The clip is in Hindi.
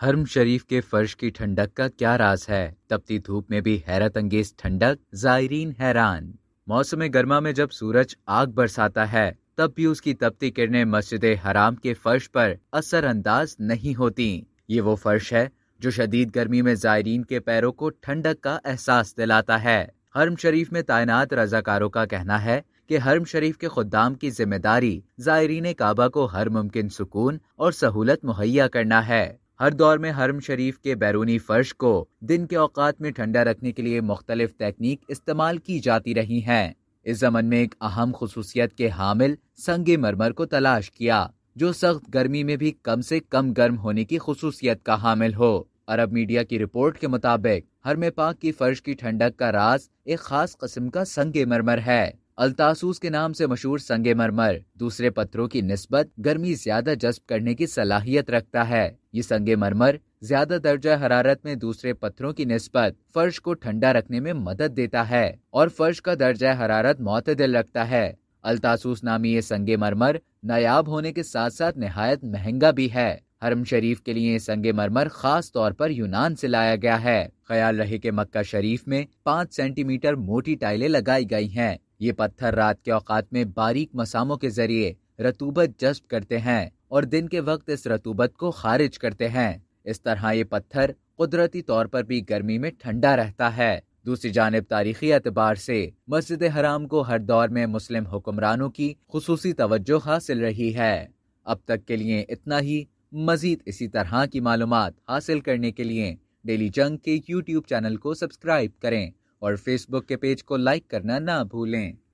हर्म शरीफ के फर्श की ठंडक का क्या राज है तपती धूप में भी हैरत अंगेज ठंडक जायरीन हैरान मौसम गर्मा में जब सूरज आग बरसाता है तब भी उसकी तपती किरणें मस्जिद हराम के फर्श पर असरअंदाज नहीं होती ये वो फर्श है जो शदीद गर्मी में जायरीन के पैरों को ठंडक का एहसास दिलाता है हर्म शरीफ में तैनात रजाकारों का कहना है कि हर्म शरीफ के खुदाम की जिम्मेदारी जायरीन काबा को हर मुमकिन सुकून और सहूलत मुहैया करना है हर दौर में हरम शरीफ के बैरूनी फर्श को दिन के औकात में ठंडा रखने के लिए मुख्तलिफ तकनीक इस्तेमाल की जाती रही हैं इस जमन में एक अहम खसूसियत के हामिल संग मरमर को तलाश किया जो सख्त गर्मी में भी कम से कम गर्म होने की खसूसियत का हामिल हो अरब मीडिया की रिपोर्ट के मुताबिक हरम पाक की फर्श की ठंडक का राज एक खास कस्म का संग मरमर है अलतासूस के नाम से मशहूर संगे मरमर दूसरे पत्थरों की नस्बत गर्मी ज्यादा जज्ब करने की सलाहियत रखता है ये संगे मरमर ज्यादा दर्जा हरारत में दूसरे पत्थरों की नस्बत फर्श को ठंडा रखने में मदद देता है और फर्श का दर्जा हरारत मतदिल रखता है अल्तासूस नामी ये संगे मरमर नायाब होने के साथ साथ नहायत महंगा भी है हरम शरीफ के लिए संग मरमर खास तौर पर यूनान से लाया गया है ख्याल रहे के मक्का शरीफ में पाँच सेंटीमीटर मोटी टाइलें लगाई गई हैं ये पत्थर रात के औकात में बारीक मसामों के जरिए रतूबत जस्ब करते हैं और दिन के वक्त इस रतूबत को खारिज करते हैं इस तरह ये पत्थर कुदरती तौर पर भी गर्मी में ठंडा रहता है दूसरी जानब तारीखी एतबार से मस्जिद हराम को हर दौर में मुस्लिम हुक्मरानों की खसूसी तवज्जो हासिल रही है अब तक के लिए इतना ही मजीद इसी तरह की मालूम हासिल करने के लिए डेली जंग के यूट्यूब चैनल को सब्सक्राइब करें और फेसबुक के पेज को लाइक करना ना भूलें